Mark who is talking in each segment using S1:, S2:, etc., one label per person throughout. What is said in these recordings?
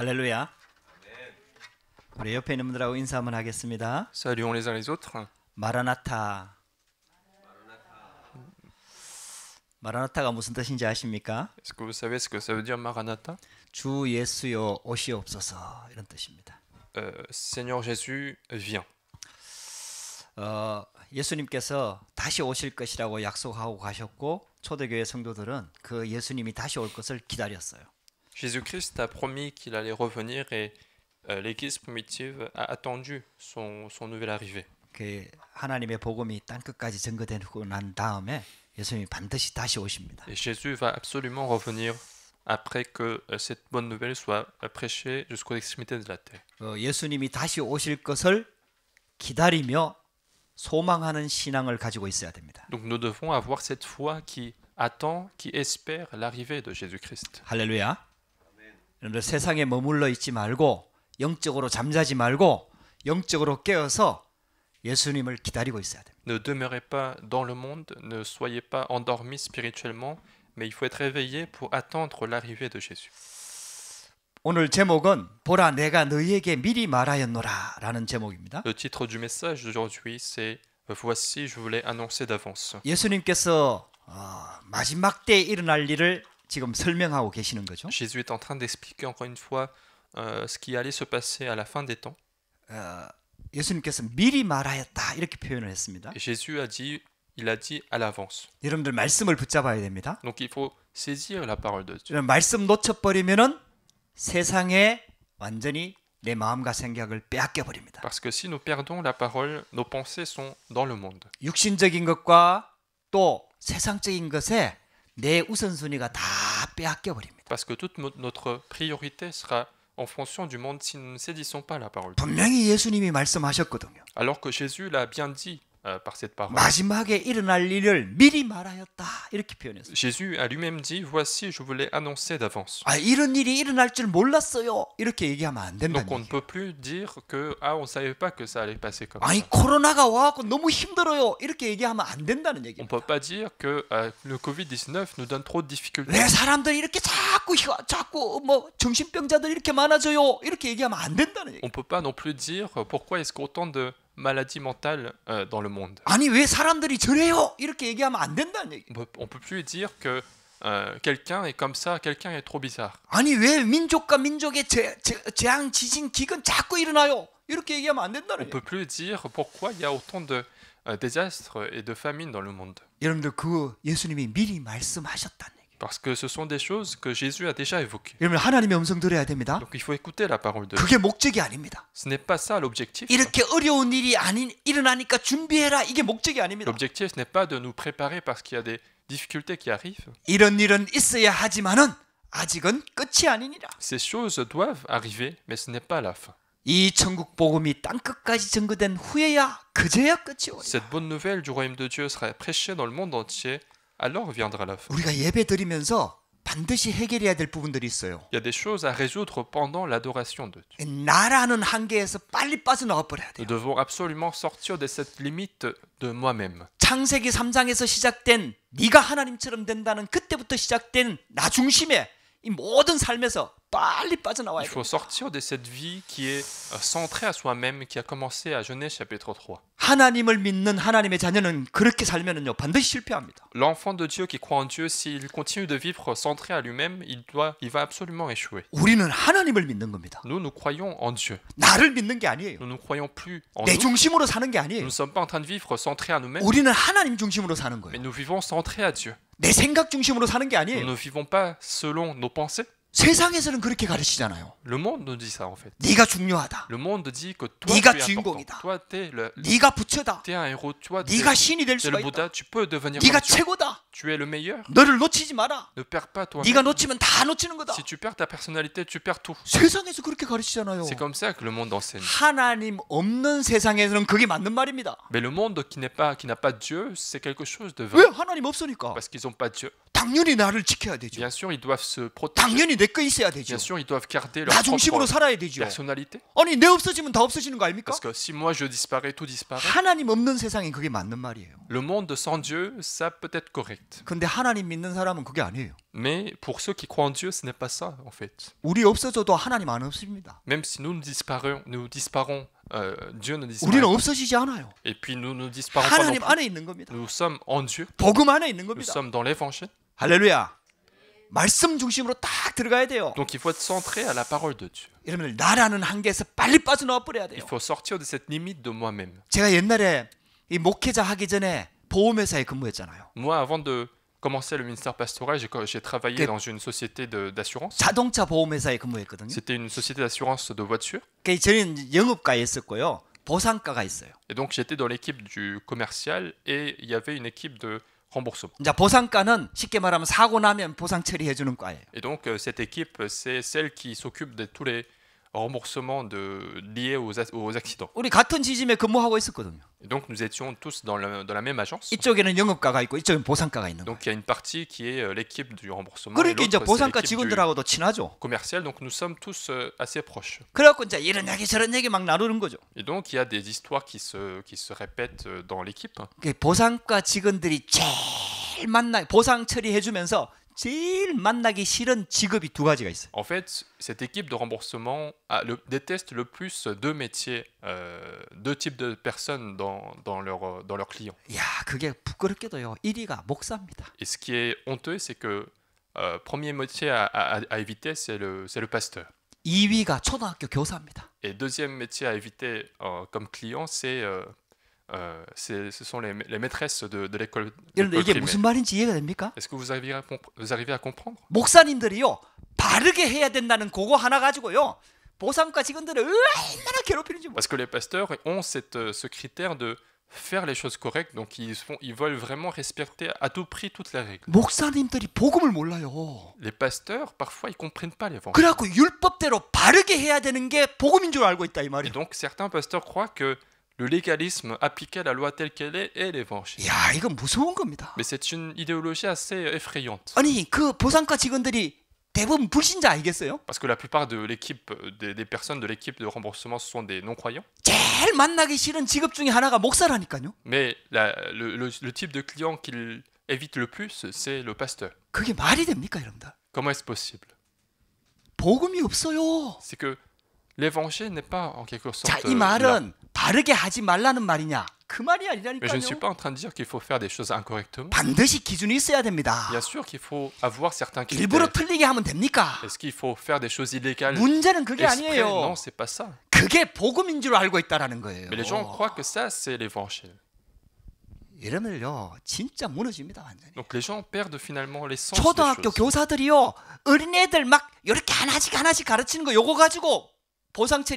S1: 할렐루야. 우리 옆에 있는 분들하고 인사 한번 하겠습니다. Saluons les uns les autres. 마라나타. 마라나타가 무슨 뜻인지 아십니까? Est-ce que vous savez ce que ça veut dire Maranatha? 주 예수여 오시옵소서 이런 뜻입니다. u 어, h Seigneur Jésus, viens. 어, 예수님께서 다시 오실 것이라고 약속하고 가셨고 초대교회 성도들은 그 예수님이 다시 올 것을 기다렸어요.
S2: Jésus-Christ a promis qu'il allait revenir et euh, l'Église primitive a attendu son, son nouvel
S1: arrivée. Et
S2: Jésus va absolument revenir après que euh, cette bonne nouvelle soit euh, prêchée jusqu'aux extrémités de la terre. Donc nous devons avoir cette foi
S1: qui attend, qui espère l'arrivée de Jésus-Christ. Alléluia! 여러분들 세상에 머물러 있지 말고 영적으로 잠자지 말고 영적으로 깨어서 예수님을 기다리고 있어야 됩니다.
S2: Ne demeurez pas dans le monde, ne soyez pas endormis spirituellement, mais il faut être réveillé pour attendre l'arrivée de Jésus.
S1: 오늘 제목은 보라 내가 너희에게 미리 말하였노라라는 제목입니다.
S2: Le titre du message d'aujourd'hui c'est voici je voulais annoncer d'avance.
S1: 예수님께서 어, 마지막 때 일어날 일을 지금 설명하고 계시는 거죠. Jésus est en train d'expliquer encore
S2: une fois euh, ce qui allait se passer à la fin des temps.
S1: 어, 예수님께서 미리 말하였다 이렇게 표현을 했습니다.
S2: Et Jésus a dit, il a dit à l'avance.
S1: 여러분들 말씀을 붙잡아야 됩니다.
S2: Donc il faut saisir la parole de
S1: Dieu. 말씀 놓쳐버리면은 세상에 완전히 내 마음과 생각을 빼앗겨 버립니다. Parce que si nous perdons la parole, nos pensées sont dans le monde. 육신적인 것과 또 세상적인 것에
S2: Parce que toute notre priorité sera en fonction du monde si nous ne saisissons pas la parole. Alors que Jésus l'a bien dit. Euh, par cette parole. Jésus a lui-même dit, voici, je vous l'ai annoncé d'avance. Donc on ne peut plus dire que ah, on ne savait pas que ça allait passer comme
S1: ça. On ne
S2: peut pas dire que euh, le Covid-19 nous donne trop de difficultés. On ne peut pas non plus dire pourquoi est-ce qu'autant de maladie mentale euh, dans le monde.
S1: 아니 왜 사람들이 저래요? 이렇게 얘기하면 안 된다는 얘기.
S2: On peut plus dire que euh, quelqu'un est comme ça, quelqu'un est trop bizarre.
S1: 아니 재, 재, 앙 지진, On ne peut plus dire
S2: pourquoi il y a autant de euh, désastres et de famines dans le monde. 여러분들 Parce que ce sont des choses que Jésus a déjà évoquées.
S1: Donc
S2: il faut écouter la parole de
S1: Dieu.
S2: Ce n'est pas ça l'objectif. L'objectif n'est pas de nous préparer parce qu'il y a des
S1: difficultés qui arrivent. Ces choses doivent arriver, mais ce n'est pas la fin.
S2: Cette bonne nouvelle du royaume de Dieu sera prêchée dans le monde entier alors
S1: viendra la fin. 우리가 예배 드리면서 반드시 해결해야 될 부분들이 있어요.
S2: Il y a des choses à résoudre pendant l'adoration de
S1: Dieu. 나라는 한계에서 빨리 빠져나와 버려야 돼요.
S2: Nous devons absolument sortir de cette limite de moi-même.
S1: 창세기 3장에서 시작된 네가 하나님처럼 된다는 그때부터 시작된 나 중심의 이 모든 삶에서 Il faut
S2: sortir de cette vie qui est euh, centrée à soi-même, qui a commencé à Genèse chapitre 3. L'enfant de Dieu qui croit en Dieu, s'il continue de vivre centré à lui-même, il doit, il va absolument échouer. Nous, nous croyons en Dieu. Nous ne croyons plus en Dieu. nous. Nous ne sommes pas en train de vivre centré à nous-mêmes, mais nous vivons centré à Dieu. Nous ne vivons pas selon nos pensées, 세상에서는 그렇게 가르치잖아요. Le monde dit ça en fait. 네가 중요하다. Le monde dit que toi 네가 tu es 주인공이다. Toi, t'es le, 네가 부처다. T'es un héros. Toi, 네가 신이 될 수가 있다. Tu peux devenir 네가 최고다. Tu es le
S1: meilleur. 너를
S2: 놓치지 마라. Ne perds pas toi. 네가 놓치면 다 놓치는 거다. Si tu perds ta personnalité, tu perds tout. 세상에서 그렇게 가르치잖아요. C'est comme ça que le monde enseigne.
S1: 하나님 없는 세상에서는 그게
S2: 맞는 말입니다. Mais le monde qui n'est pas qui n'a pas Dieu, c'est quelque chose de vrai. 왜 하나님 없으니까? Parce qu'ils n'ont pas Dieu. 당연히 나를 지켜야 되죠. Bien sûr, ils doivent se protéger. 당연히 내거 있어야 되죠. Bien sûr, ils doivent garder leur 나 중심으로 살아야 되죠. Personnalité. 아니 내 없어지면 다 없어지는 거 아닙니까? Parce que si moi je disparais, tout disparaît. 하나님 없는 세상이 그게 맞는 말이에요. Le monde sans Dieu, ça peut être correct. 근데 하나님 믿는 사람은 그게 아니에요. Mais pour ceux qui croient en Dieu, ce n'est pas ça en fait. 우리 없어져도
S1: 하나님 안 없습니다.
S2: Même si nous nous disparons, nous disparons euh, Dieu ne disparaît. 우리는 pas. 없어지지 않아요. Et puis nous ne disparons pas. 하나님 non 안에 plus. 있는 겁니다. Nous sommes en Dieu. 복음 안에 있는 Nous 겁니다. sommes dans l'évangile. 할렐루야. 말씀 중심으로 딱 들어가야 돼요. Donc il faut être centré à la parole de Dieu. 여러분 나라는 한계에서 빨리 빠져나와 버려야 돼요. Il faut sortir de cette limite de moi-même.
S1: 제가 옛날에 이 목회자 하기 전에 보험회사에 근무했잖아요.
S2: Moi avant de commencer le ministère pastoral, j'ai travaillé dans une société d'assurance.
S1: 자동차 보험회사에 근무했거든요.
S2: C'était une société d'assurance de v o i t u r e 그 저는 영업가에 었고요 보상가가 있어요. Et donc j'étais dans l'équipe du commercial et il y avait une équipe de remboursements.
S1: 자, 보상과는 쉽게 말하면 사고 나면 보상 처리해 주는 과예요.
S2: Et donc cette équipe, c'est celle qui s'occupe de tous les remboursement de, lié aux, aux accidents.
S1: 우리 같은 지점에 근무하고
S2: 있었거든요. Donc nous étions tous dans la, dans la même agence. 이쪽에는 영업가가 있고 이쪽에는 보상가가 있는 Donc il y a une partie qui est l'équipe du remboursement. 그러니까 이제 보상가 직원들하고도 친하죠. Commercial, donc nous sommes tous assez proches.
S1: 그래고 이제 이런 얘기 저런 얘기 막 나누는 거죠.
S2: Et donc il y a des histoires qui se qui se répètent dans l'équipe.
S1: 보상가 직원들이 제일 만나 보상 처리해주면서 En fait, cette équipe
S2: de remboursement le, déteste le plus deux métiers, euh, deux types de personnes dans, leur, euh, dans leurs clients.
S1: 야, 1
S2: Et ce qui est honteux, c'est que euh, premier métier à, éviter, c'est le, le pasteur. 2 Et deuxième métier à éviter euh, comme client, c'est euh, ce sont les, maîtresses de, l'école.
S1: Est-ce
S2: que vous arrivez à, vous à comprendre? Parce que les pasteurs ont cette, ce critère de faire les choses correctes, donc ils, font, ils veulent vraiment respecter à tout prix toutes les règles. Les pasteurs, parfois, ils comprennent pas les 그래갖고 Et donc certains pasteurs croient que le légalisme appliqué à la loi telle qu'elle est et l'évangile. Mais c'est une idéologie assez effrayante.
S1: Parce
S2: que la plupart de l'équipe des, personnes de l'équipe de remboursement sont des non-croyants. Mais le, type de client qu'il évite le plus, c'est le pasteur. Comment est-ce possible? C'est que l'évangile n'est pas en quelque sorte. 자, 이 말은
S1: 바르게 하지 말라는 말이냐? 그 말이 아니라니까요. Mais je ne suis pas
S2: en train de dire qu'il faut faire des choses incorrectement. 반드시 기준이 있어야 됩니다. Bien sûr qu'il faut avoir certains critères. 일부러 틀리게 하면 됩니까? Est-ce qu'il faut faire des choses illégales? 문제는 그게 Esprit, 아니에요. Non, c'est pas ça. 그게 복음인 줄 알고 있다라는 거예요. Mais les gens croient que ça c'est l'évangile. 이러면요 진짜 무너집니다 완전히. Donc les gens perdent finalement l'essence. 초등학교
S1: 교사들이요 어린애들 막 이렇게 하나씩 하나씩 가르치는 거 요거 가지고 c'est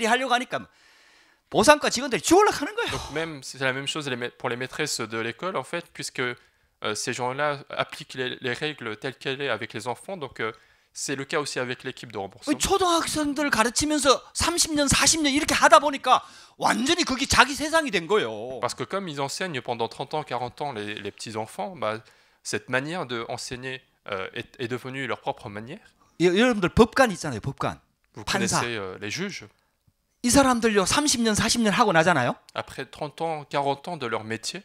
S2: la même chose pour les maîtresses de l'école en fait puisque euh, ces gens-là appliquent les, règles telles qu'elles sont avec les enfants donc euh, C'est le cas aussi avec l'équipe de remboursement. Parce que comme ils enseignent pendant 30 ans, 40 ans les, petits enfants, bah, cette manière de enseigner euh, est, devenue leur propre manière.
S1: 여러분들 법관 있잖아요, 법관. Vous 판사. connaissez les juges. 이 사람들요 30년 40년 하고 나잖아요.
S2: Après 30 ans, 40 ans de leur métier,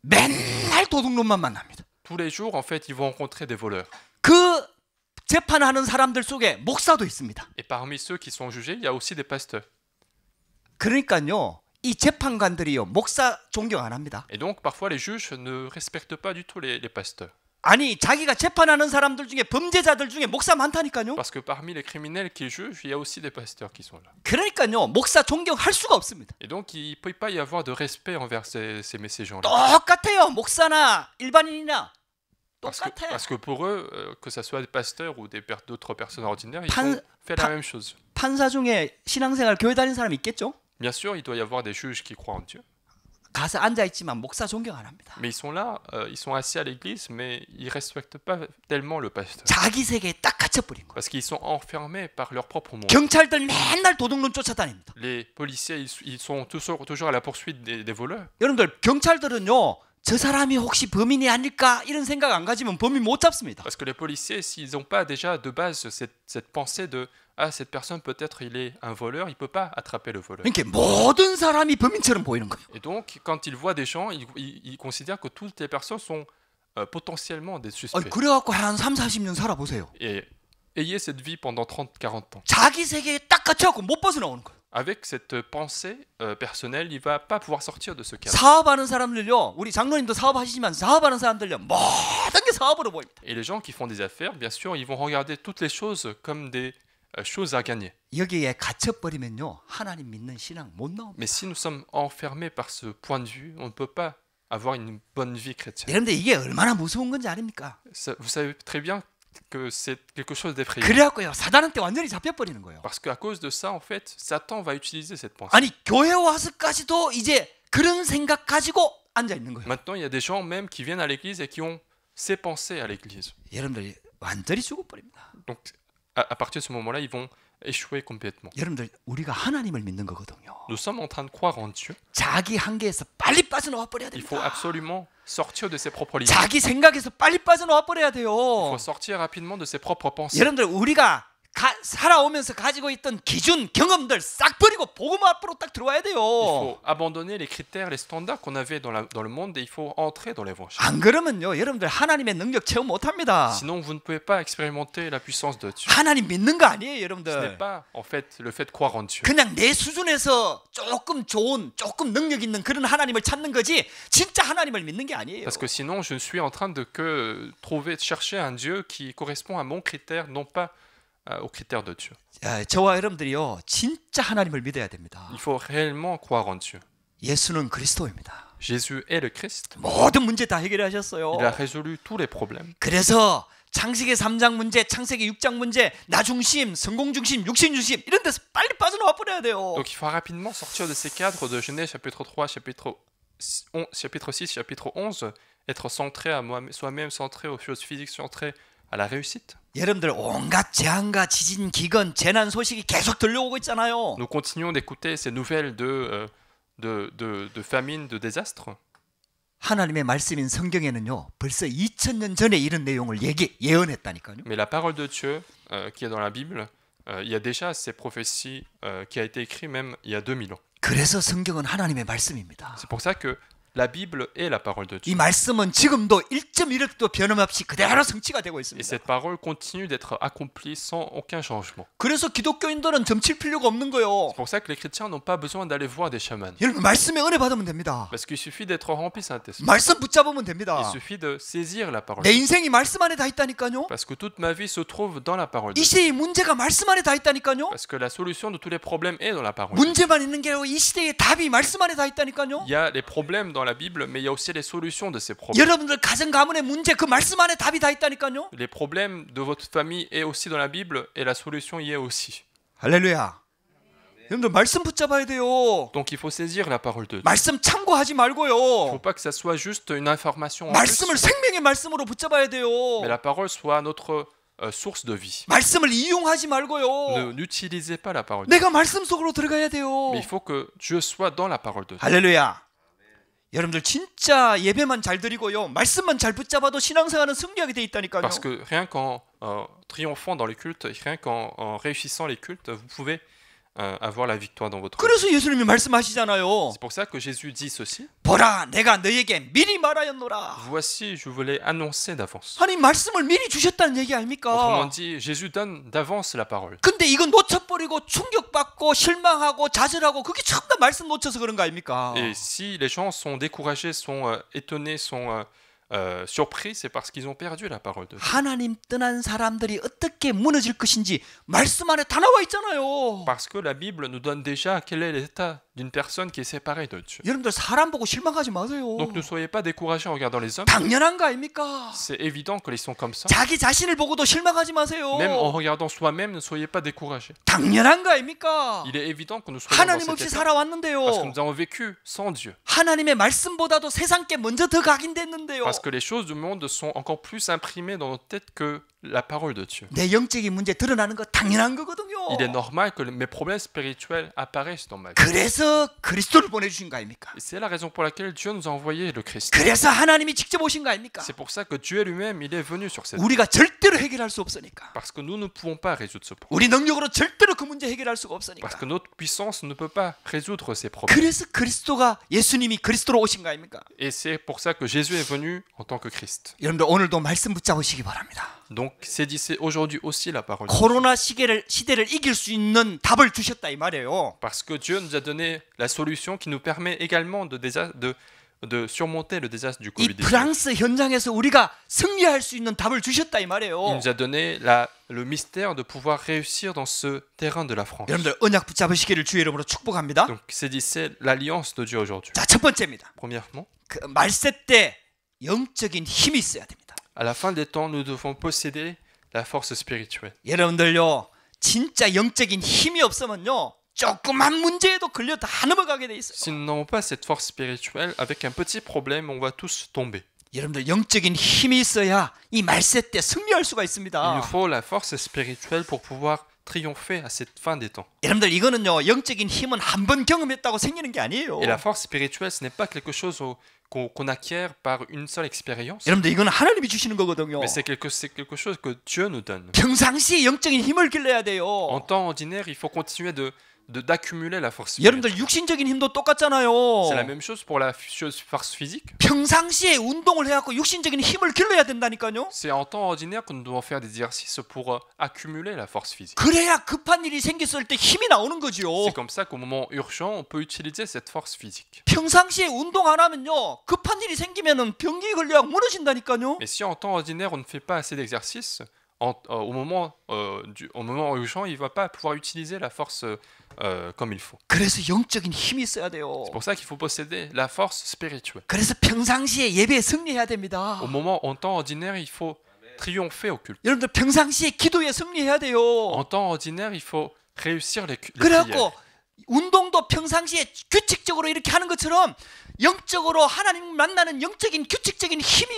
S2: 맨날
S1: 도둑놈만 만납니다.
S2: tous les jours en fait, ils vont rencontrer des voleurs. 그 재판하는 사람들 속에 목사도 있습니다. Et parmi ceux qui sont jugés, il y a aussi des pasteurs.
S1: 그러니까요. 이 재판관들이요 목사 존경 안 합니다. Et donc
S2: parfois les juges ne respectent pas du tout les, les pasteurs. 아니 자기가 재판하는 사람들 중에 범죄자들 중에 목사 많다니까요. Parce que parmi les criminels qui jugent, il y a aussi des pasteurs qui sont là. 그러니까요 목사 존경할 수가 없습니다. Et donc il peut pas y avoir de respect envers ces ces, ces gens-là.
S1: 똑같아요 목사나 일반인이나. Parce que, parce
S2: que pour eux, euh, que ce soit des pasteurs ou d'autres personnes ordinaires, ils 판, font la même chose.
S1: 판사 중에 신앙생활 교회 다니는 사람 있겠죠?
S2: Bien sûr, il doit y avoir des juges qui croient en Dieu.
S1: 가서 앉아 있지만 목사 존경 안 합니다.
S2: Mais ils sont là, euh, ils sont assis à l'église, mais ils respectent pas tellement le pasteur. 자기 세계에 딱 갇혀 버린 거. Parce qu'ils sont enfermés par leur propre monde. 경찰들 맨날 도둑놈 쫓아다닙니다. Les policiers, ils, ils sont toujours toujours à la poursuite des, des
S1: voleurs. 여러분들 경찰들은요 Parce
S2: que les policiers, s'ils n'ont pas déjà de base cette, pensée de ah cette personne peut-être il est un voleur, il peut pas attraper le voleur. Et donc quand ils voient des gens, ils, considèrent que toutes les personnes sont euh, potentiellement des suspects.
S1: 한 3,
S2: Et ayez cette vie pendant 30-40 ans. 자기
S1: 세계에 딱못 거예요
S2: avec cette pensée euh, personnelle, il va pas pouvoir sortir de ce cadre. Et les gens qui font des affaires, bien sûr, ils vont regarder toutes les choses comme des euh, choses à gagner. Mais si nous sommes enfermés par ce point de vue, on ne peut pas avoir une bonne vie chrétienne. vous savez très bien que c'est quelque chose d'effrayant. Parce qu'à cause de ça, en fait, Satan va utiliser cette pensée. Maintenant, il y a des gens même qui viennent à l'église et qui ont ces pensées à l'église. Donc, à partir de ce moment-là, ils vont échoué complètement. 여러분들 우리가 하나님을 믿는 거거든요. Nous sommes en train de croire en Dieu. 자기 한계에서 빨리 빠져나와 버려야 됩니다. Il faut absolument sortir de ses propres limites. 자기 생각에서 빨리 빠져나와 버려야 돼요. Il faut sortir rapidement de ses propres pensées. 여러분들 우리가 가, 살아오면서 가지고 있던
S1: 기준, 경험들 싹 버리고 복음 앞으로 딱 들어와야 돼요. Il faut
S2: abandonner les critères, les standards qu'on avait dans, la, dans le monde et il faut entrer dans l'évangile. 안
S1: 그러면요, 여러분들 하나님의 능력 체험 못 합니다.
S2: Sinon, vous ne pouvez pas expérimenter la puissance de Dieu. 하나님
S1: 믿는 거 아니에요, 여러분들. Ce n'est pas
S2: en fait le fait de croire en Dieu. 그냥 내
S1: 수준에서 조금 좋은, 조금 능력 있는 그런 하나님을 찾는 거지 진짜 하나님을 믿는 게 아니에요. Parce que
S2: sinon, je suis en train de que trouver, chercher un Dieu qui correspond à mon critère, non pas a u c r i t è r e de
S1: Dieu. 저와 여러분들이요 진짜 하나님을 믿어야 됩니다. Il faut réellement croire en Dieu. 예수는 그리스도입니다.
S2: Jésus est le Christ.
S1: 모든 문제 다 해결하셨어요. Il a résolu tous les problèmes. 그래서 창세기 3장 문제, 창세기 6장 문제, 나 중심, 성공 중심, 육신 중심 이런 데서 빨리 빠져나와 버려야 돼요. Donc
S2: il faut rapidement sortir de ces cadres de Genèse chapitre 3, chapitre 11, chapitre 6, chapitre 11, être centré à soi-même, centré aux choses physiques, centré à la réussite. Nous continuons d'écouter ces nouvelles de, euh, de, de, famine, de désastre.
S1: 하나님의 말씀인 성경에는요 벌써 2000년 전에 이런 내용을 얘기, 예언했다니까요.
S2: Mais la parole de Dieu euh, qui est dans la Bible, euh, il y a déjà ces prophéties qui a été écrit même il y a 2000 ans. 그래서
S1: 성경은 하나님의 말씀입니다. C'est pour
S2: ça que la Bible est la parole de Dieu. Et cette parole continue d'être accomplie sans aucun changement. C'est pour ça que les chrétiens n'ont pas besoin d'aller voir des chamans.
S1: 받으면 됩니다.
S2: Parce qu'il suffit d'être rempli Saint-Esprit. 말씀
S1: 붙잡으면 됩니다. Il
S2: suffit de saisir la parole. 내 인생이
S1: Parce
S2: que toute ma vie se trouve dans la parole. Parce que la solution de tous les problèmes est dans la parole.
S1: Il
S2: y a les problèmes dans la Bible, mais il y a aussi les solutions de ces problèmes. Les problèmes de votre famille est aussi dans la Bible et la solution y est aussi. Donc il faut saisir la parole de Dieu. Il ne Faut pas que ça soit juste une information. Mais la parole soit notre euh, source de vie. 말씀을 N'utilisez pas la parole. Mais il faut que Dieu soit dans la parole de Dieu.
S1: 여러분들 진짜 예배만 잘 드리고요. 말씀만 잘 붙잡아도 신앙생활은 승리하게 돼 있다니까요. Parce que
S2: rien qu'en euh, triomphant dans les cultes, rien qu'en réussissant les cultes, vous pouvez Euh, avoir la victoire dans votre vie C'est pour ça que Jésus dit ceci. Voici, je voulais annoncer d'avance. Autrement dit, Jésus donne d'avance la parole. Et si les gens sont découragés, sont euh, étonnés, sont euh, euh, surpris, c'est parce qu'ils ont perdu la parole de Dieu. Parce que la Bible nous donne déjà quel est l'état d'une personne qui est séparée de Dieu.
S1: Donc ne
S2: soyez pas découragés en regardant les hommes. C'est évident qu'ils sont comme ça.
S1: Même en
S2: regardant soi-même, ne soyez pas découragés.
S1: Il
S2: est évident que nous soyons dans parce que nous avons vécu sans Dieu. Parce que les choses du monde sont encore plus imprimées dans notre tête que la parole de Dieu. 내
S1: 영적인 문제 드러나는 거 당연한 거거든요.
S2: Il est normal que mes problèmes spirituels apparaissent dans ma vie. 그래서 그리스도를 보내주신 거 아닙니까? C'est la raison pour laquelle Dieu nous a envoyé le Christ. 그래서
S1: 하나님이 직접 오신 거 아닙니까?
S2: C'est pour ça que Dieu lui-même il est venu sur cette. 우리가 절대로
S1: 해결할 수 없으니까.
S2: Parce que nous ne pouvons pas résoudre ce problème. 우리
S1: 능력으로 절대로 그 문제 해결할 수가 없으니까.
S2: Parce que notre puissance ne peut pas résoudre ces problèmes.
S1: 그래서 그리스도가 예수님이 그리스도로
S2: 오신 거 아닙니까? Et c'est pour ça que Jésus est venu en tant que Christ.
S1: 여러분들 오늘도 말씀 붙잡으시기 바랍니다.
S2: Donc Donc c'est aujourd'hui aussi la parole.
S1: 코로나 시대를 시대를 이길 수 있는 답을 주셨다 이 말이에요. Parce que Dieu nous a donné
S2: la solution qui nous permet également de de de surmonter le désastre du Covid. 이
S1: 프랑스 현장에서 우리가 승리할 수 있는 답을 주셨다 이 말이에요. Il nous
S2: a donné la, le mystère de pouvoir réussir dans ce terrain de la France. 여러분들
S1: 언약 붙잡으시기를 주의 이름으로 축복합니다. Donc c'est c'est l'alliance de Dieu aujourd'hui. 자, 첫 번째입니다. Premièrement, 그 말세 때 영적인 힘이 있어야 됩니다. À la fin des temps, nous devons posséder la force spirituelle. Si nous n'avons pas cette force spirituelle,
S2: avec un petit problème, on va tous tomber. Il nous faut la force spirituelle pour pouvoir triompher à cette fin des temps. Et la force spirituelle ce n'est pas quelque chose qu'on acquiert par une seule expérience.
S1: Mais c'est quelque
S2: quelque chose que Dieu nous donne. En temps ordinaire, il faut continuer de d'accumuler la force 여러분들 C'est la même chose pour la force physique.
S1: 평상시에 운동을 육신적인 힘을 길러야 C'est en temps
S2: ordinaire qu'on doit faire des exercices pour euh, accumuler la force physique. 힘이 나오는 C'est comme ça qu'au moment urgent, on peut utiliser cette force physique.
S1: 평상시에 운동 안 하면요, 급한 일이 생기면은
S2: 걸려 Mais si en temps ordinaire on ne fait pas assez d'exercices euh, au, moment, euh, du, au moment urgent, il ne va pas pouvoir utiliser la force euh, comme il faut. C'est pour ça qu'il faut posséder la force spirituelle. Au moment, en temps ordinaire, il faut
S1: triompher au culte. En temps ordinaire, il faut réussir les, prières. 규칙적으로 이렇게 하는 것처럼 영적으로 만나는 영적인 규칙적인 힘이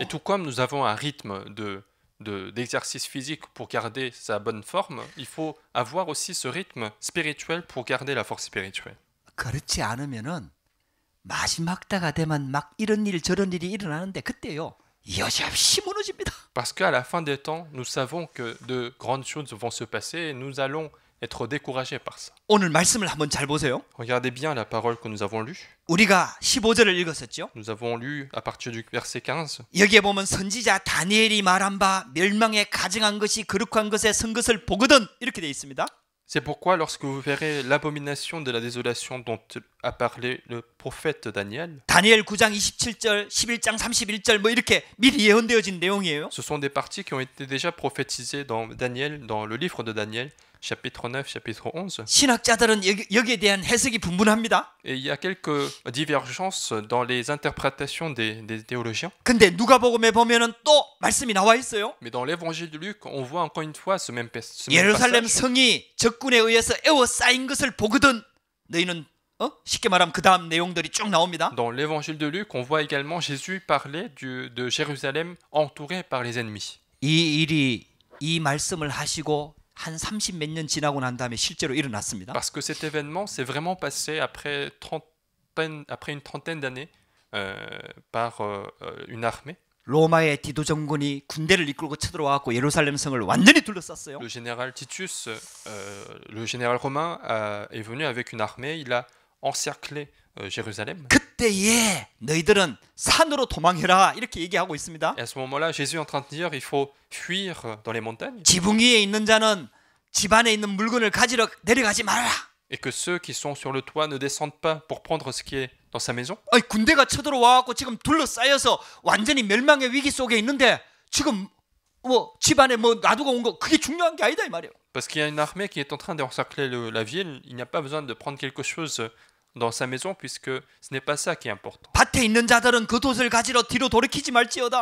S2: Et tout comme nous avons un rythme de d'exercice physique pour garder sa bonne forme, il faut avoir aussi ce rythme spirituel pour garder la force spirituelle. Parce qu'à la fin des temps, nous savons que de grandes choses vont se passer et nous allons être découragé par ça.
S1: 오늘 말씀을 한번 잘 보세요. Regardez
S2: bien la parole que nous avons lue.
S1: 우리가 15절을 읽었었죠.
S2: Nous avons lu à partir du verset 15. 여기에
S1: 보면 선지자 다니엘이 말한 바 멸망에 가증한 것이 그룩한 것에 선 것을 보거든 이렇게 돼 있습니다.
S2: C'est pourquoi lorsque vous verrez l'abomination de la désolation dont a parlé le prophète Daniel.
S1: Daniel 9장 27절, 11장 31절 뭐 이렇게 미리 예언되어진 내용이에요.
S2: Ce sont des parties qui ont été déjà prophétisées dans Daniel dans le livre de Daniel chapitre 9, chapitre 11. Et il y a quelques divergences dans les interprétations des, théologiens. Mais dans l'évangile de Luc, on voit encore une fois ce même, ce Dans l'évangile de Luc, on voit également Jésus parler du, de Jérusalem entouré par
S1: les ennemis. 이이 말씀을 하시고 30 지나고 Parce que cet événement
S2: s'est vraiment passé après après une trentaine d'années euh, par euh, euh, une armée. Le général Titus, le général romain est venu avec une armée, il a encerclé Jérusalem.
S1: 그때에 너희들은 산으로 도망해라
S2: 이렇게 얘기하고 있습니다. À ce moment-là, Jésus est en train de dire il faut fuir dans les montagnes. 지붕
S1: 위에 있는 자는 집안에 있는 물건을 가지러 내려가지 말아라.
S2: Et que ceux qui sont sur le toit ne descendent pas pour prendre ce qui est dans sa maison.
S1: 아니 군대가 쳐들어와 갖고 지금 둘러싸여서 완전히 멸망의 위기 속에 있는데 지금 뭐 집안에 뭐 놔두고 온 거 그게 중요한 게 아니다 이 말이에요.
S2: Parce qu'il y a une armée qui est en train d'encercler la ville, il n'y a pas besoin de prendre quelque chose dans sa maison puisque ce n'est pas ça qui est important.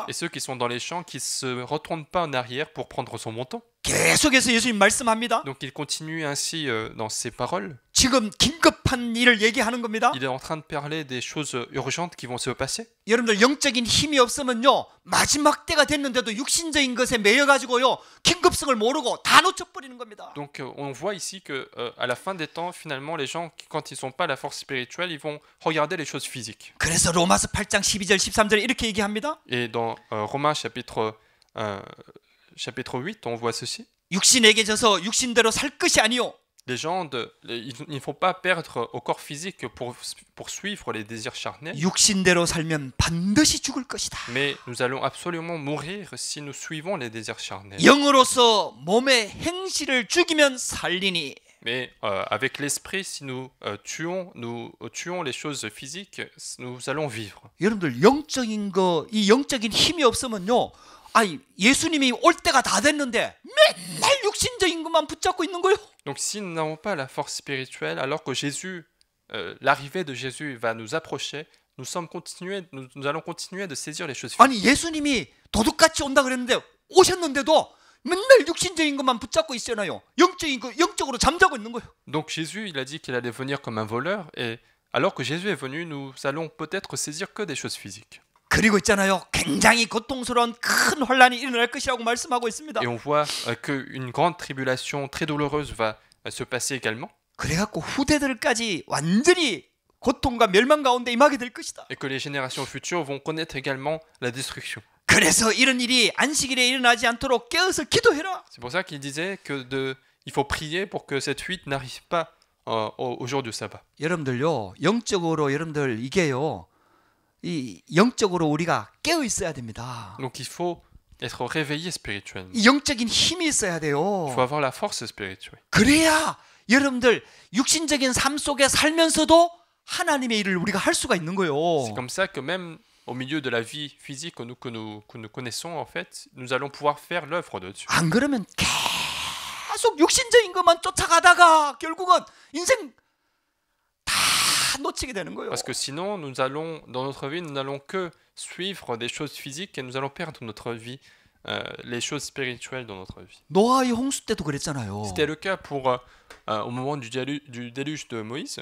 S2: Et ceux qui sont dans les champs qui se retournent pas en arrière pour prendre son montant. 계속해서 예수님 말씀합니다. Donc il continue ainsi dans ses paroles. 지금 긴급한 일을 얘기하는 겁니다. Il est en train de parler des choses
S1: urgentes qui vont se passer. 여러분들 영적인 힘이 없으면요 마지막 때가 됐는데도 육신적인 것에 매여 가지고요 긴급성을 모르고 다 놓쳐버리는
S2: 겁니다. Donc on voit ici que à la fin des temps finalement les gens quand ils n'ont pas la force spirituelle ils vont regarder les choses physiques. 그래서 로마서 8장 12절 13절에 이렇게 얘기합니다. Et dans Romains chapitre Euh, chapitre 8, on voit ceci. Les gens, il ne faut pas perdre au corps physique pour, pour suivre les désirs charnels. Mais nous allons absolument mourir si nous suivons les désirs charnels. Mais euh, avec l'esprit, si nous euh, tuons, nous euh, tuons les choses physiques,
S1: nous allons vivre. 여러분들 영적인 거, donc si
S2: nous n'avons pas la force spirituelle, alors que Jésus, euh, l'arrivée de Jésus va nous approcher,
S1: nous sommes nous, allons continuer de saisir les choses. 아니 Donc
S2: Jésus, il a dit qu'il allait venir comme un voleur, et alors que
S1: Jésus est venu, nous allons
S2: peut-être saisir que des choses physiques. 그리고 있잖아요. 굉장히 고통스러운 큰 혼란이 일어날 것이라고 말씀하고 있습니다. Et on voit que une grande tribulation très douloureuse va se passer également. 그래
S1: 갖고 후대들까지 완전히 고통과 멸망 가운데 임하게 될 것이다. Et
S2: que les générations futures vont connaître également la
S1: destruction. 그래서 이런 일이 안식일에 일어나지 않도록 깨어서
S2: 기도해라. C'est pour ça qu'il disait que de il faut prier pour que cette fuite n'arrive pas euh, au, au jour du sabbat.
S1: 여러분들요. 영적으로 여러분들 이게요. 이 영적으로 우리가 깨어 있어야 됩니다. Donc il faut
S2: être réveillé spirituellement.
S1: 이 영적인 힘이 있어야 돼요. Il faut
S2: avoir la force spirituelle.
S1: 그래야 여러분들 육신적인 삶 속에 살면서도 하나님의 일을 우리가 할 수가 있는
S2: 거예요. C'est comme ça que même au milieu de la vie physique que nous, que nous, que nous connaissons, en fait, nous allons pouvoir faire l'œuvre de Dieu. 안
S1: 그러면 계속 육신적인 것만 쫓아가다가 결국은 인생 Parce
S2: que sinon, nous allons, dans notre vie, nous n'allons que suivre des choses physiques et nous allons perdre notre vie. Euh, les choses spirituelles dans notre vie. C'était le cas pour euh, euh, au moment du, déluge, de Moïse.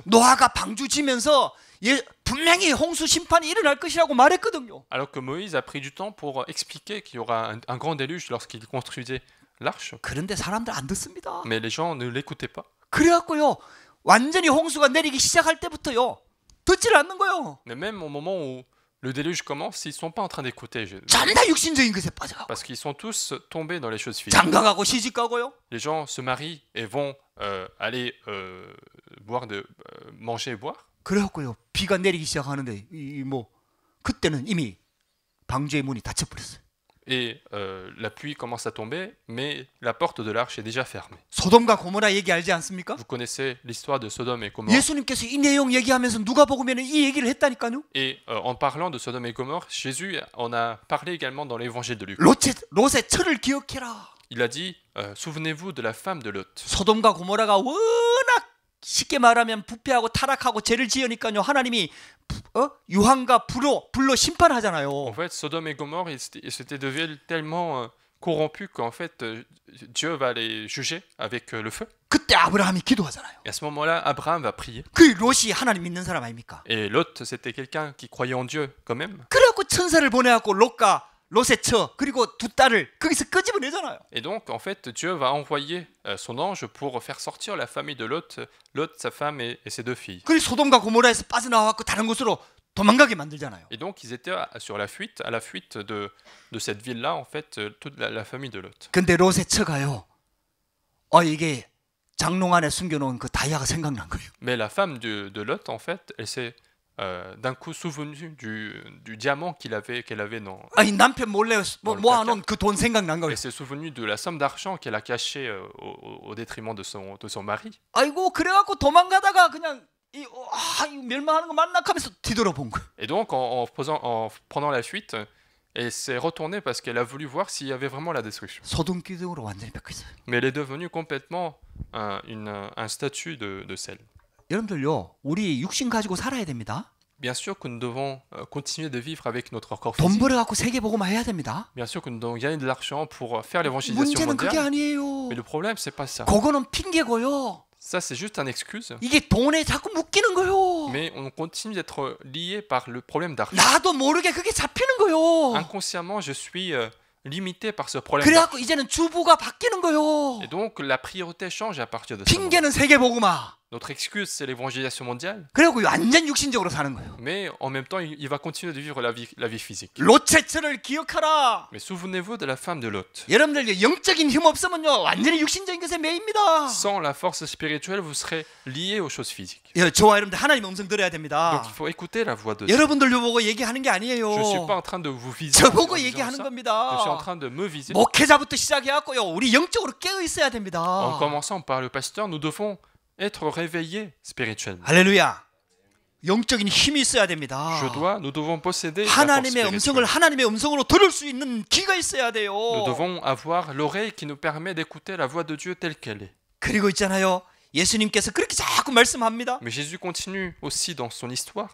S2: Alors que Moïse a pris du temps pour expliquer qu'il y aura un, grand déluge lorsqu'il construisait l'arche. Mais les gens ne l'écoutaient pas.
S1: 완전히 홍수가 내리기 시작할 때부터요. 듣지를 않는 거예요.
S2: Même au moment où le déluge commence, ils sont pas en train d'écouter. 자네 다
S1: 육신적인 것에 빠져가고.
S2: Parce qu'ils sont tous tombés dans les choses physiques. 장가가고
S1: 시집 가고요.
S2: Les gens se marient et vont euh, aller euh, boire de euh, manger et boire.
S1: 그래갖고요 비가 내리기 시작하는데 이 뭐 그때는 이미 방주의 문이 닫혀버렸어요.
S2: et euh, la pluie commence à tomber, mais la porte de l'arche est déjà fermée. Vous connaissez l'histoire de Sodome et Gomorrhe. Et euh, en parlant de Sodome et Gomorrhe, Jésus en a parlé également dans l'évangile de Luc. Il a dit euh, souvenez-vous de la femme de Lot.
S1: 쉽게 말하면 부패하고 타락하고 죄를 지으니까요. 하나님이 어? 유황과 불로 불로 심판하잖아요. En
S2: fait, Sodome et Gomorrhe, c'était des villes tellement corrompues qu'en fait Dieu va les juger avec le feu.
S1: 그때 아브라함이 기도하잖아요.
S2: Et à ce moment-là, Abraham va prier.
S1: 그 롯이 하나님 믿는 사람 아닙니까?
S2: Et Lot, c'était quelqu'un qui croyait en Dieu quand même.
S1: 그래갖고 천사를 보내갖고 롯과
S2: Et donc en fait Dieu va envoyer euh, son ange pour faire sortir la famille de Lot, Lot sa femme et, ses deux filles.
S1: Et
S2: donc ils étaient sur la fuite, à la fuite de de cette ville là en fait euh, toute la, famille de Lot. Mais la femme de de Lot en fait, elle s'est euh, d'un coup souvenu du, diamant qu'il avait, qu'elle avait dans.
S1: Ah, s'est de
S2: la somme d'argent qu'elle a cachée euh, au, détriment de son, de son mari. Ah, Et donc en, prenant la fuite, elle s'est retournée parce qu'elle a voulu voir s'il y avait vraiment la destruction. Mais elle est devenue complètement un, statut de sel.
S1: 여러분들요, 우리 육신 가지고 살아야 됩니다.
S2: Bien sûr que nous devons continuer de vivre avec notre corps 돈 physique. 벌어 갖고
S1: 세계 복음화 해야 됩니다.
S2: Bien sûr que nous devons gagner de l'argent pour faire l'évangélisation 문제는 그게 mondiale. 아니에요. Mais le problème, c'est pas ça.
S1: 그거는 핑계고요.
S2: Ça, c'est juste un excuse. 이게
S1: 돈에 자꾸 묶이는 거요.
S2: Mais on continue d'être lié par le problème d'argent.
S1: 나도 모르게 그게 잡히는 거요.
S2: Inconsciemment, je suis euh, limité par ce problème d'argent.
S1: 그래갖고 이제는 주부가 바뀌는 거요. Et
S2: donc, la priorité change à partir de ça. 핑계는 세계 복음화. Notre excuse, c'est l'évangélisation mondiale. Mais en même temps, il, va continuer de vivre la vie, la vie physique. Mais souvenez-vous de la femme de Lot. Sans la force spirituelle, vous serez lié aux choses physiques. Donc
S1: il
S2: faut écouter la voix de Dieu.
S1: je ne suis pas en train de vous viser. Je suis en
S2: train de me viser.
S1: En commençant par le pasteur, nous devons être réveillé spirituellement. Alléluia. 영적인 힘이 Je
S2: dois, nous devons posséder 하나님의 음성을
S1: 하나님의 음성으로 들을 수 있는 귀가 있어야 돼요. Nous devons
S2: avoir l'oreille qui nous permet d'écouter la voix de Dieu telle qu'elle est.
S1: 그리고 있잖아요. 예수님께서 그렇게 자꾸 말씀합니다. Mais Jésus continue aussi dans son histoire.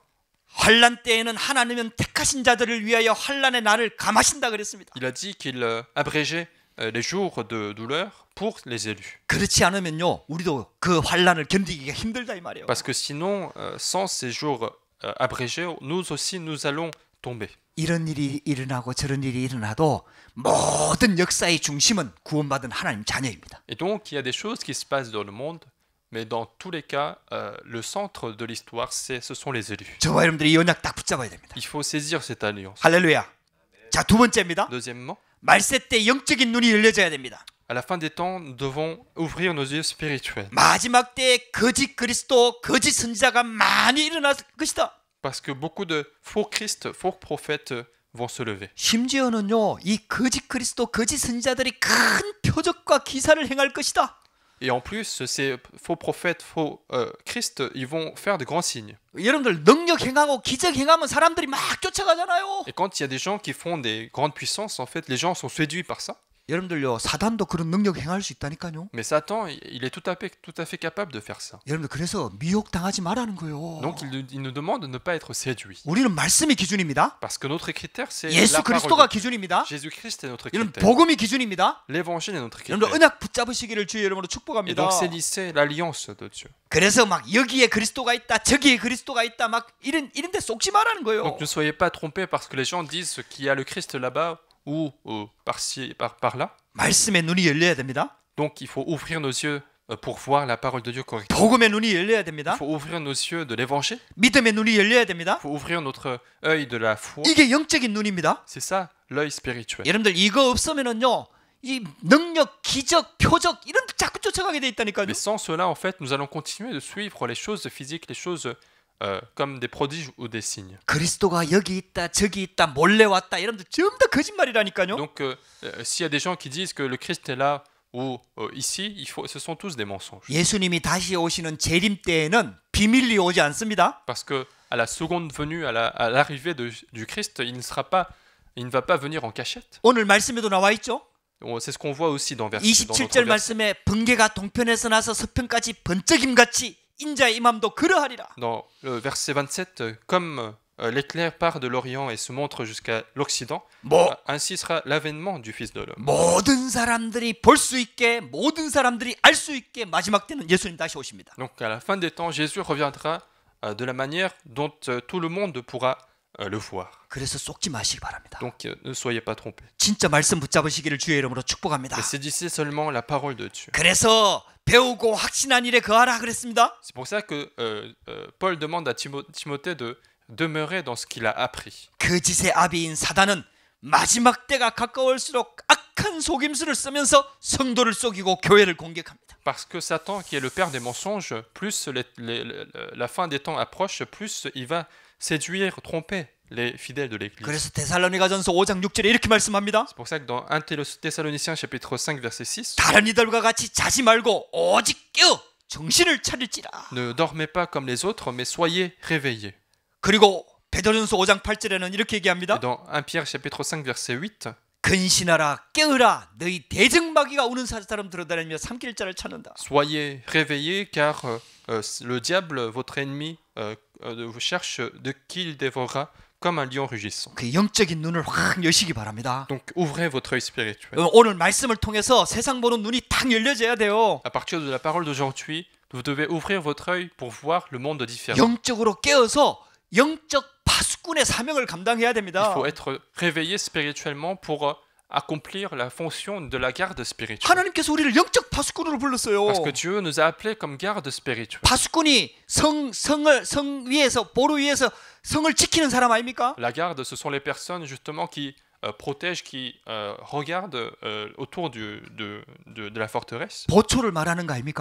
S1: 환난 때에는 하나님은 택하신 자들을 위하여 환난의 날을 감하신다 그랬습니다. Il a dit qu'il euh, abrégeait euh, les jours de douleur pour les élus.
S2: Parce que sinon, euh, sans ces jours euh, abrégés, nous aussi nous allons tomber. Et donc il y a des choses qui se passent dans le monde Mais dans tous les cas, le centre de l'histoire, ce sont les élus.
S1: Il
S2: faut saisir cette alliance. Deuxièmement, 말세 때
S1: 영적인 눈이 열려져야 됩니다.
S2: À la fin des temps, nous devons ouvrir nos yeux spirituels. 마지막
S1: 때 거짓 그리스도, 거짓 선지자가 많이 일어날 것이다. Parce que beaucoup de
S2: faux Christ, faux prophètes vont se lever.
S1: 심지어는요, 이 거짓 그리스도, 거짓 선지자들이 큰 표적과 기사를 행할 것이다.
S2: Et en plus, ces faux prophètes, faux euh, Christ, ils vont faire de grands signes. Et quand il y a des gens qui font des grandes puissances, en fait, les gens sont séduits par ça. Mais Satan, il est tout à fait capable de faire ça. Donc il, nous demande de ne pas être séduit. Parce que notre critère c'est 예수 Jésus-Christ est notre critère.
S1: L'évangile est notre critère. Et donc
S2: c'est l'alliance de Dieu. Donc ne soyez pas trompés parce que les gens disent qu'il y a le Christ là-bas ou euh, par, par-là. Donc il faut ouvrir nos yeux euh, pour voir la parole de Dieu correctement. Il faut ouvrir nos yeux de l'évangile. Il faut ouvrir notre œil de la
S1: foi. C'est ça l'œil spirituel. Mais sans cela en fait,
S2: nous allons continuer de suivre les choses physiques, les choses euh, comme des prodiges ou des signes.
S1: Donc euh, euh, s'il
S2: y a des gens qui disent que le Christ est là ou ici, ce sont tous des mensonges. Parce que à la seconde venue, à l'arrivée du Christ, il ne sera pas, il ne va pas venir en cachette. C'est ce qu'on voit aussi dans, verset. 27
S1: 말씀에 번개가 동편에서 나서 서편까지
S2: dans le verset 27, comme euh, l'éclair part de l'Orient et se montre jusqu'à l'Occident, euh, ainsi sera l'avènement du Fils de l'homme. Donc à la fin des temps, Jésus reviendra euh, de la manière dont tout le monde pourra le voir.
S1: Donc ne soyez pas trompés. Et d'ici seulement la parole de Dieu. C'est
S2: pour ça que euh, euh, Paul demande à Timothée de demeurer dans ce
S1: qu'il a appris. Parce que Satan, qui est le père des
S2: mensonges, plus la fin des temps approche, plus il va séduire, tromper les fidèles de l'Église. C'est pour ça que dans 1 Thessaloniciens chapitre 5 verset 6 Ne dormez pas comme les autres mais soyez réveillés. Et dans
S1: 1 Pierre chapitre 5 verset 8 근신하라 너희 사람 들어다니며 찾는다.
S2: Soyez réveillés car euh, euh, le diable votre ennemi euh, vous cherche de qui il dévorera comme un lion rugissant.
S1: Donc
S2: ouvrez votre œil spirituel. À partir de la parole d'aujourd'hui, vous devez ouvrir votre œil pour voir le monde différemment.
S1: 영적으로 Il faut
S2: être réveillé spirituellement pour euh, accomplir la fonction de la garde
S1: spirituelle. Parce que Dieu nous a appelés comme garde spirituelle.
S2: La garde, ce sont les personnes justement qui euh, protègent, qui euh, regardent euh, autour du, de, de, de la forteresse.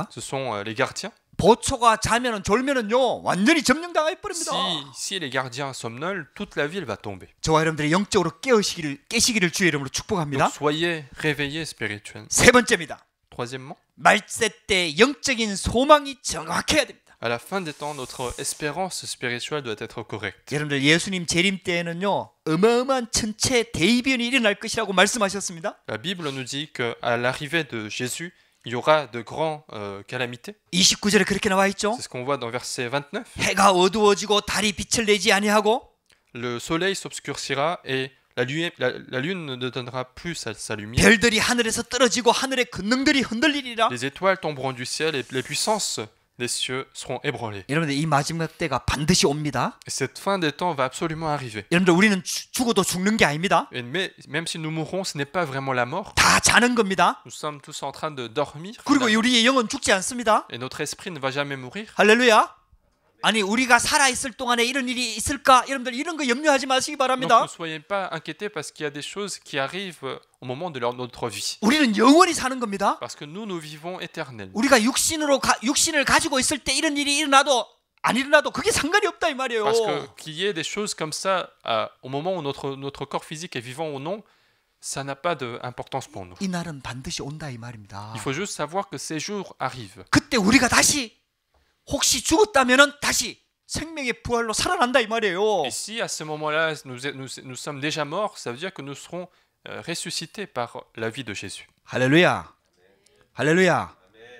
S1: Ce sont les gardiens. 보초가 자면은 졸면은요 완전히 점령당해 버립니다.
S2: Si, si les gardiens somnolent, toute la ville va tomber.
S1: 저와 여러분들이 영적으로 깨우시기를 깨시기를 주의 이름으로 축복합니다. Donc,
S2: soyez réveillés spirituellement. 세 번째입니다. Troisièmement. 말세
S1: 때 영적인 소망이 정확해야 됩니다.
S2: À la fin des temps, notre espérance spirituelle doit être correcte.
S1: 여러분들 예수님 재림 때에는요 어마어마한 천체 대이변이 일어날 것이라고 말씀하셨습니다. La Bible
S2: nous dit que à l'arrivée de Jésus il y aura de grandes euh, calamités. C'est ce qu'on voit dans verset 29. Le soleil s'obscurcira et la lune, ne donnera plus sa, lumière. Les étoiles tomberont du ciel et les puissances les cieux seront ébranlés. Cette fin des temps va absolument arriver. même si nous mourons, ce n'est pas vraiment la mort.
S1: Nous sommes tous en train de dormir. Et notre esprit ne va jamais mourir. Alléluia 아니 우리가 살아 있을 동안에 이런 일이 있을까? 여러분들 이런 거 염려하지 마시기 바랍니다. Donc, ne
S2: soyez pas inquiétés parce qu'il y a des choses qui arrivent au moment de notre vie.
S1: 우리는 영원히 사는 겁니다. Parce que nous nous vivons
S2: éternellement. 우리가
S1: 육신으로 가, 육신을 가지고 있을 때 이런 일이 일어나도 안 일어나도 그게 상관이 없다 이 말이에요. Parce que
S2: qu'il y ait des choses comme ça euh, au moment où notre notre corps physique est vivant ou non, ça n'a pas d'importance pour
S1: nous. 이 날은 반드시 온다 이 말입니다. Il faut
S2: juste savoir que ces jours arrivent. 그때
S1: 우리가 다시 혹시 죽었다면은 다시 생명의 부활로 살아난다 이 말이에요. Et si à ce
S2: moment-là nous, nous nous sommes déjà morts, ça veut dire que nous serons euh, ressuscités par la vie
S1: de Jésus. 할렐루야. 할렐루야.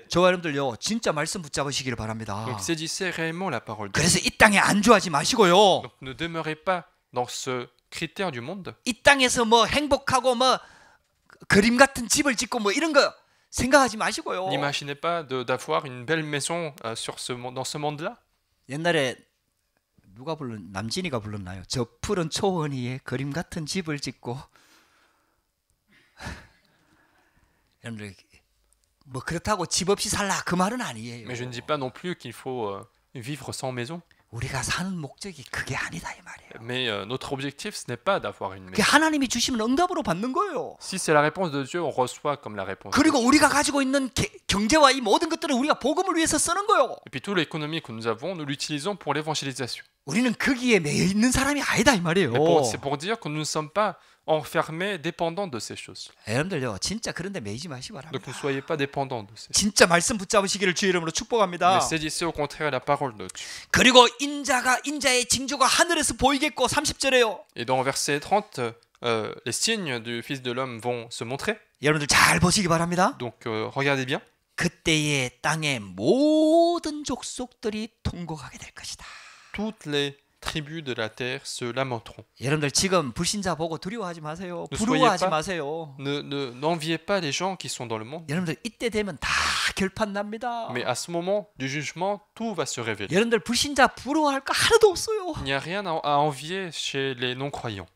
S1: 저와 여러분들요 진짜 말씀 붙잡으시기를 바랍니다. Donc saisissez réellement la parole. de Dieu. 그래서 이 땅에 안주하지 마시고요. Donc
S2: ne demeurez pas dans ce critère du monde.
S1: 이 땅에서 뭐 행복하고 뭐 그림 같은 집을 짓고 뭐 이런 거 생각하지 마시고요.
S2: N'imaginez pas d'avoir une belle maison
S1: sur ce, dans ce monde-là. 옛날에 누가 불렀 남진이가 불렀나요? 저 푸른 초원 위에 그림 같은 집을 짓고 여러분들 뭐 그렇다고 집 없이 살라 그 말은 아니에요. Mais je ne dis
S2: pas non plus qu'il faut vivre sans maison.
S1: 우리가 사는 목적이 그게 아니다
S2: 이 말이에요. Mais euh, notre objectif ce n'est pas d'avoir une 그 maison.
S1: 하나님이 주시면 응답으로 받는 거예요.
S2: Si c'est la réponse de Dieu, on reçoit comme la réponse. de 그리고
S1: Dieu. 우리가 가지고 있는 개- 경제와 이 모든 것들을 우리가 복음을 위해서 쓰는 거예요.
S2: Et puis toute l'économie que nous avons, nous l'utilisons pour l'évangélisation.
S1: 우리는 거기에 매여 있는 사람이 아니다 이 말이에요. Mais pour- C'est
S2: pour dire que nous ne sommes pas enfermés, dépendants de ces choses.
S1: Donc ne soyez pas dépendants de ces. 진짜 Mais saisissez au contraire la parole de Dieu. 그리고 인자가 인자의 징조가 하늘에서 보이겠고 30
S2: Et dans verset 30, euh, les signes du Fils de l'homme vont se montrer.
S1: 잘 보시기 바랍니다. Donc
S2: euh, regardez bien. 모든
S1: 족속들이 될 것이다. Toutes
S2: les tribus de la terre se
S1: lamenteront. 여러분들 pas,
S2: n'enviez pas les gens qui sont dans le monde. Mais à ce moment du jugement, tout va se révéler. Il n'y a rien à envier chez les non-croyants.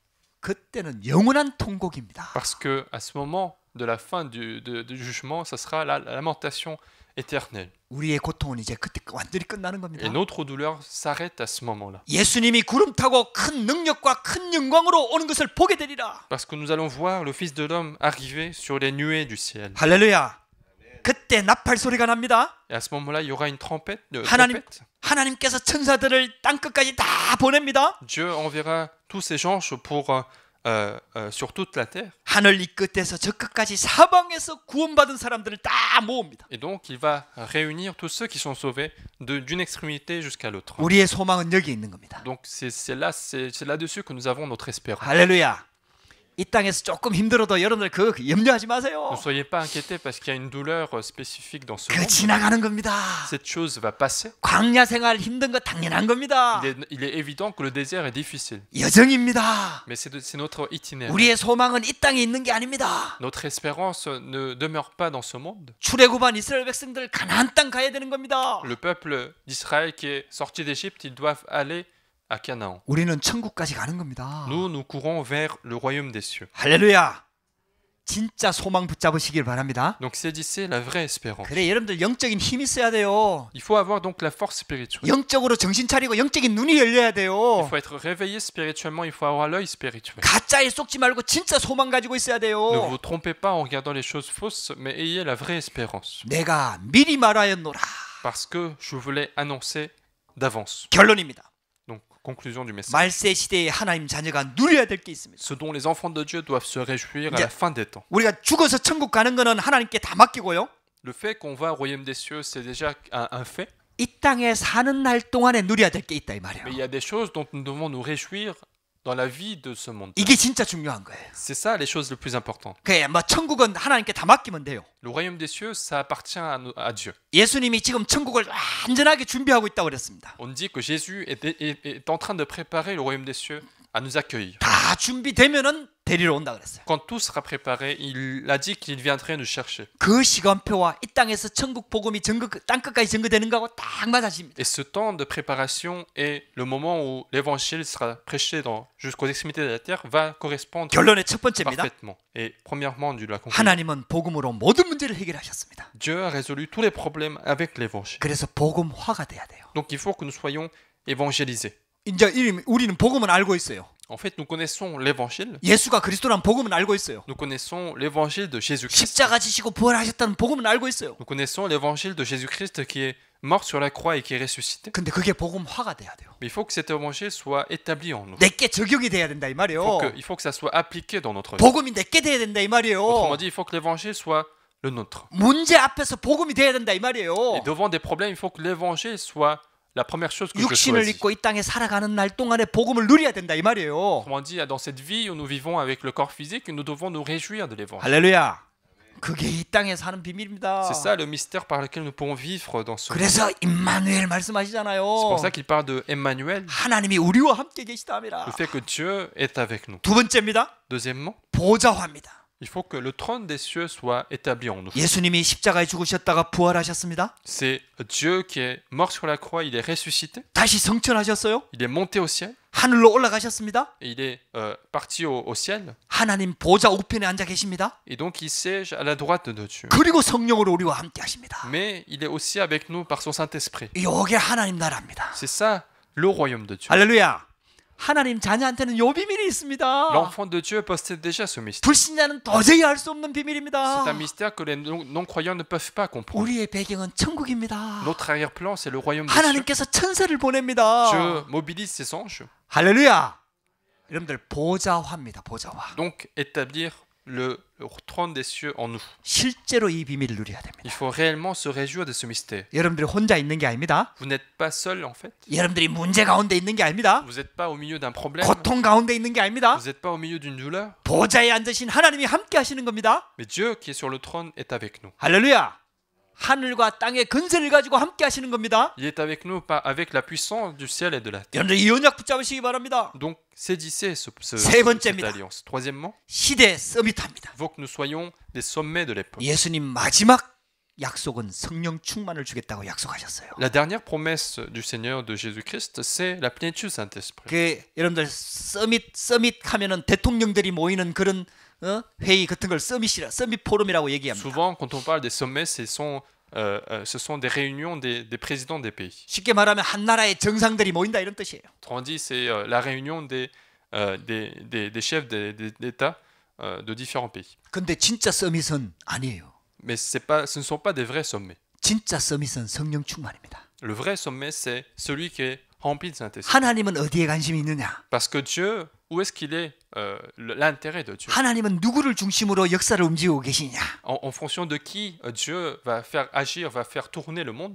S2: Parce que à ce moment de la fin du, de, jugement, ça sera la lamentation. éternelle.
S1: 우리의 고통은 이제 그때 완전히 끝나는 겁니다. Et notre
S2: douleur s'arrête à ce moment-là.
S1: 예수님이 구름 타고 큰 능력과 큰 영광으로 오는 것을 보게 되리라.
S2: Parce que nous allons voir le Fils de l'homme arriver sur les nuées du ciel.
S1: 할렐루야. 그때 나팔 소리가 납니다.
S2: Et à ce moment-là, il y aura une trompette.
S1: De 하나님, trompette. 하나님께서 천사들을 땅 끝까지 다 보냅니다. Dieu enverra
S2: tous ses anges pour sur toute la terre. Et donc il va réunir tous ceux qui sont sauvés d'une extrémité jusqu'à l'autre. Donc c'est là c'est là-dessus que nous avons notre espérance. Alléluia
S1: ne
S2: soyez pas inquiétés parce qu'il y a une douleur euh, spécifique dans ce monde. Cette chose va passer. Il est, évident que le désert est difficile. Mais c'est, notre itinéraire. Notre espérance ne demeure pas dans ce monde. Le peuple d'Israël qui est sorti d'Égypte, ils doivent aller à c a n a n
S1: 우리는 천국까지 가는 겁니다. Nous, nous courons vers le royaume des cieux. 할렐루야. 진짜 소망 붙잡으시길 바랍니다. Donc s a i s i s s e la vraie espérance. 그래 여러분들 영적인 힘이 있어야 돼요. Il faut avoir donc la force spirituelle. 영적으로 정신 차리고 영적인 눈이 열려야 돼요. Il faut être
S2: réveillé spirituellement, il faut avoir l'œil spirituel. 가짜에 속지 말고 진짜 소망 가지고 있어야 돼요. Ne vous trompez pas en regardant les choses fausses, mais ayez la vraie espérance. 내가 미리 말하였노라. Parce que je voulais annoncer d'avance. 결론입니다. conclusion du message.
S1: Ce
S2: dont les enfants de Dieu doivent se réjouir à la fin des temps. Le fait qu'on va au royaume des cieux, c'est déjà un, fait.
S1: Mais il
S2: y a des choses dont nous devons nous réjouir dans la vie de ce monde. C'est ça les choses les plus importantes. Le royaume des cieux, ça appartient à, à Dieu. 예수님이 지금 천국을 On dit que Jésus est, en train de préparer le royaume des cieux à nous accueillir. 다 준비되면은 quand tout sera préparé, il a dit qu'il viendrait nous chercher. 그 Et ce temps de préparation et le moment où l'évangile sera prêché dans jusqu'aux extrémités de la terre va correspondre 첫 번째입니다. parfaitement. Et premièrement, du la Dieu a résolu tous les problèmes avec l'évangile. Donc il faut que nous soyons évangélisés. 이제 우리는 복음은 알고 있어요. En fait, nous connaissons l'évangile. Nous connaissons l'évangile de Jésus-Christ.
S1: Nous
S2: connaissons l'évangile de Jésus-Christ qui est mort sur la croix et qui est ressuscité. Mais il faut que cet évangile soit établi en nous. il faut que ça soit appliqué dans notre vie.
S1: Autrement dit, il faut que
S2: l'évangile soit le nôtre. Et devant des problèmes, il faut que l'évangile soit la première chose que je 육신을 입고
S1: 이 땅에 살아가는
S2: dans cette vie où nous vivons avec le corps physique, nous devons nous réjouir de l'évangile. 할렐루야.
S1: C'est ça
S2: le mystère par lequel nous pouvons vivre dans ce
S1: monde. C'est pour ça
S2: qu'il parle de Emmanuel,
S1: 하나님이 우리와 함께 le
S2: fait que Dieu est avec nous. Deuxièmement,
S1: 보좌화입니다.
S2: Il faut que le trône des cieux soit établi en nous. C'est Dieu qui est mort sur la croix, il est ressuscité. Il est monté au ciel. il est euh, parti au, ciel. Et donc il siège à la droite de Dieu. Mais il est aussi avec nous par son Saint-Esprit. C'est ça le royaume de Dieu.
S1: 할렐루야. 하나님 자녀한테는 요 비밀이 있습니다. L'enfant
S2: de Dieu possède déjà ce mystère.
S1: 불신자는 도저히 알 수 없는 비밀입니다. C'est un
S2: mystère que les non-croyants ne peuvent pas comprendre.
S1: 우리의 배경은 천국입니다.
S2: Notre arrière-plan c'est le royaume de Dieu.
S1: 하나님께서 천사를 보냅니다. Dieu
S2: mobilise ses anges. 할렐루야.
S1: 여러분들 보좌화입니다.
S2: 보좌화. Donc établir le trône des cieux en nous. Il faut réellement se réjouir de ce mystère.
S1: Vous n'êtes pas seul en fait. Vous n'êtes pas au milieu d'un problème. Vous n'êtes pas au milieu d'une douleur. Mais Dieu qui
S2: est sur le trône est avec nous.
S1: Alléluia 하늘과 땅의 근세를 가지고 함께 하시는 겁니다.
S2: Il est avec nous avec la puissance du ciel et de la terre. 여러분 이
S1: 언약 붙잡으시기 바랍니다. Donc saisissez ce,
S2: ce, 세 번째입니다. cette alliance. Troisièmement,
S1: 시대 서밋합니다.
S2: Faut que nous soyons des sommets
S1: de l'époque. 예수님 마지막 약속은 성령 충만을 주겠다고 약속하셨어요. La dernière
S2: promesse du Seigneur de Jésus-Christ, c'est la plénitude Saint-Esprit. 그 여러분들
S1: 서밋 서밋 하면은 대통령들이 모이는 그런 어? 회의 같은 걸 서밋이라 서밋
S2: 포럼이라고 얘기합니다. Souvent quand on parle des sommets, ce sont euh, ce sont des réunions des des présidents des pays.
S1: 쉽게 말하면 한 나라의 정상들이 모인다 이런 뜻이에요.
S2: Tandis c'est euh, la réunion des euh, des des des chefs des d é t a t euh, de différents pays.
S1: 근데 진짜 서밋은 아니에요.
S2: Mais c'est pas ce ne sont pas des vrais sommets.
S1: 진짜 서밋은 성령 충만입니다.
S2: Le vrai sommet c'est celui qui est rempli de Saint-Esprit.
S1: 하나님은 어디에 관심이 있느냐?
S2: Parce que Dieu Où est-ce qu'il est euh, l'intérêt de Dieu En, en fonction de qui euh, Dieu va faire agir, va faire tourner le monde.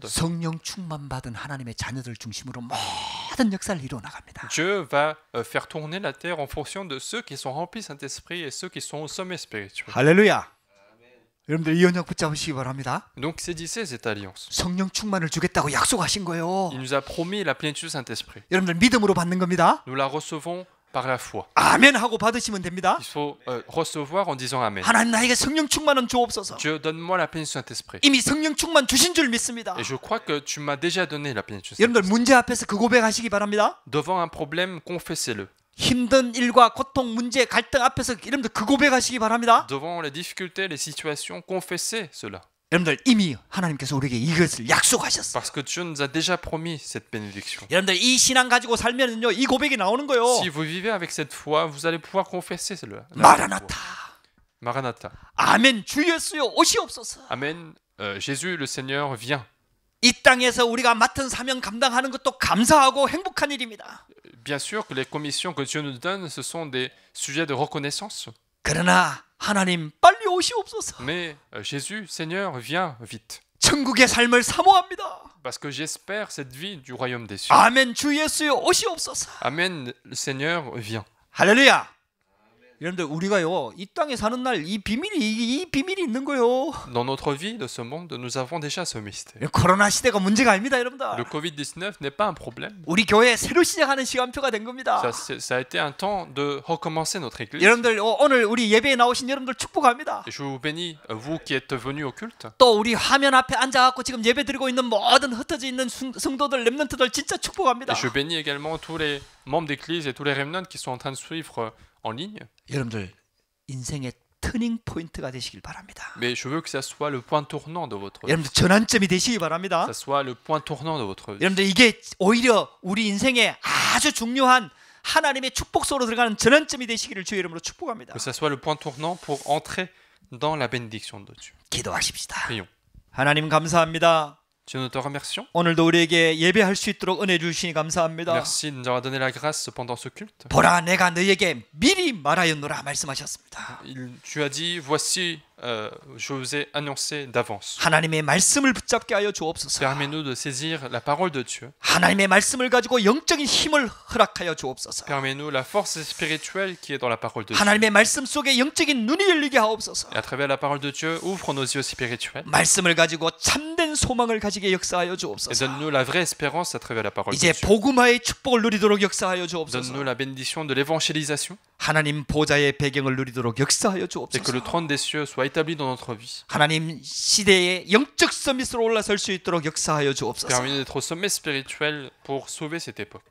S2: Dieu va euh, faire tourner la terre en fonction de ceux qui sont remplis Saint-Esprit et ceux qui sont au sommet spirituel.
S1: Alléluia 여러분들 이 언약 바랍니다. Donc cette alliance. 성령 충만을 주겠다고 약속하신 거예요.
S2: Il nous a promis la plénitude Saint-Esprit.
S1: 여러분들 믿음으로 받는 겁니다.
S2: Nous la recevons par la foi. 아멘 하고 받으시면 됩니다. Il faut euh, recevoir en disant amen. 하나님
S1: 나에게 성령 충만은 주옵소서.
S2: Dieu donne-moi la pleine du Saint-Esprit. 이미 성령 충만 주신 줄 믿습니다. Et je crois que tu m'as déjà donné la pleine du
S1: Saint-Esprit. 여러분들 문제 앞에서 그 고백하시기 바랍니다. Devant un problème, confessez-le. 힘든 일과 고통, 문제, 갈등 앞에서 여러분들 그 고백하시기 바랍니다.
S2: Devant les difficultés, les situations,
S1: confessez
S2: cela. 여러분들 이미 하나님께서 우리에게 이것을
S1: 약속하셨어요. Parce que Dieu nous a
S2: déjà promis cette bénédiction. 여러분들 이 신앙 가지고 살면은요 이 고백이 나오는 거요 Si vous vivez avec cette foi, vous allez pouvoir confesser cela. a 라나타 마라나타. 아멘 주
S1: 예수여 오시옵소서.
S2: 아멘. e u Jésus le Seigneur vient.
S1: 이 땅에서 우리가 맡은 사명 감당하는 것도 감사하고 행복한 일입니다.
S2: Bien sûr que les commissions que Dieu nous donne, ce sont des sujets de reconnaissance. 그러나 Mais euh, Jésus, Seigneur, viens vite. Parce que j'espère cette vie du royaume des cieux. Amen, le Seigneur, viens.
S1: Hallelujah. 여러분들 우리가요 이 땅에 사는 날 이 비밀이 이, 이 비밀이 있는 거요.
S2: Dans notre vie de ce monde, nous avons déjà ce mystère.
S1: 코로나 시대가 문제가 아닙니다, 여러분들.
S2: Le Covid-19 n'est pas un problème. 우리
S1: 교회 새로 시작하는 시간표가 된 겁니다.
S2: Ça, ça a été un temps de recommencer notre église. 여러분들
S1: 오늘 우리 예배에 나오신 여러분들 축복합니다.
S2: Je vous bénis vous qui êtes venus au culte.
S1: 또 우리 화면 앞에 앉아 갖고 지금 예배 드리고 있는 모든 흩어져 있는 성도들 렘넌트들 진짜 축복합니다. Et je
S2: bénis également tous les membres d'église et tous les remnants qui sont en train de suivre euh, en ligne.
S1: 여러분들 인생의 터닝 포인트가 되시길 바랍니다.
S2: Mais je veux que ça soit le point tournant de votre vie. 여러분들 전환점이 되시길 바랍니다. Ça soit le point tournant de votre vie.
S1: 여러분들 이게 오히려 우리 인생에 아주 중요한 하나님의 축복 속으로 들어가는 전환점이 되시기를 주의 이름으로 축복합니다.
S2: Que ça soit le point tournant pour entrer dans la bénédiction
S1: de Dieu. 기도하십시다. Prions. 하나님 감사합니다. 오늘도 nous 예배할 Merci de nous avoir donné la grâce pendant ce culte.
S2: tu as dit voici euh, je vous ai annoncé d'avance. 하나님의 Permets-nous de saisir la parole de Dieu. 하나님의 Permets-nous la force spirituelle qui est dans la parole de Dieu. Et à travers la parole de Dieu, ouvre nos yeux spirituels. Et donne-nous la vraie espérance à travers la parole de Dieu. Donne-nous la bénédiction de l'évangélisation.
S1: 하나님 보좌의 배경을 누리도록 역사하여 주옵소서. Que le trône des cieux soit établi dans notre vie. 하나님 시대의 영적 서밋으로 올라설 수 있도록 역사하여 주옵소서. Permettez d'être au
S2: sommet spirituel pour sauver cette époque.